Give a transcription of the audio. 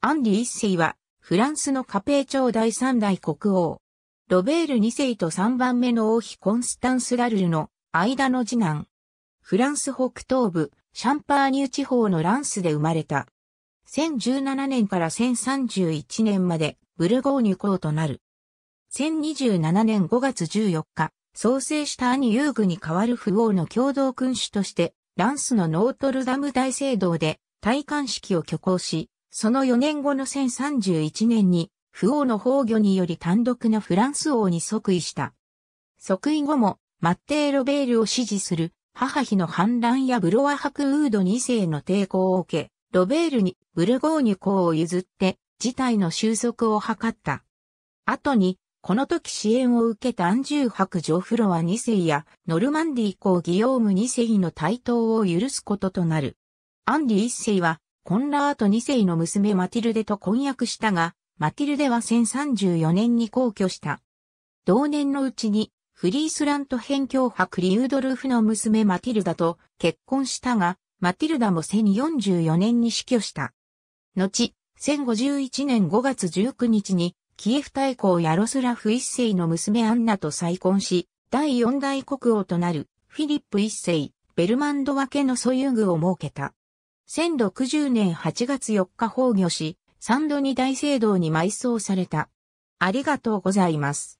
アンリ一世は、フランスのカペー朝第三代国王。ロベール二世と三番目の王妃コンスタンス・ラルルの間の次男。フランス北東部、シャンパーニュ地方のランスで生まれた。1017年から1031年まで、ブルゴーニュ公となる。1027年5月14日、創生した兄ユーグに代わる不王の共同君主として、ランスのノートルダム大聖堂で、戴冠式を挙行し、その4年後の1031年に、不王の崩御により単独のフランス王に即位した。即位後も、マッテー・ロベールを支持する、母妃の反乱やブロワ伯ウード2世の抵抗を受け、ロベールにブルゴーニュ公を譲って、事態の収束を図った。後に、この時支援を受けたアンジュー伯ジョフロワ2世や、ノルマンディ公ギオーム2世の台頭を許すこととなる。アンディ1世は、コンラート2世の娘マティルデと婚約したが、マティルデは1034年に皇居した。同年のうちに、フリースラント辺境博リウードルフの娘マティルダと結婚したが、マティルダも1044年に死去した。後、1051年5月19日に、キエフ大公ヤロスラフ一世の娘アンナと再婚し、第四大国王となるフィリップ一世、ベルマンド分けのソユグを設けた。1060年8月4日崩御し、三度に大聖堂に埋葬された。ありがとうございます。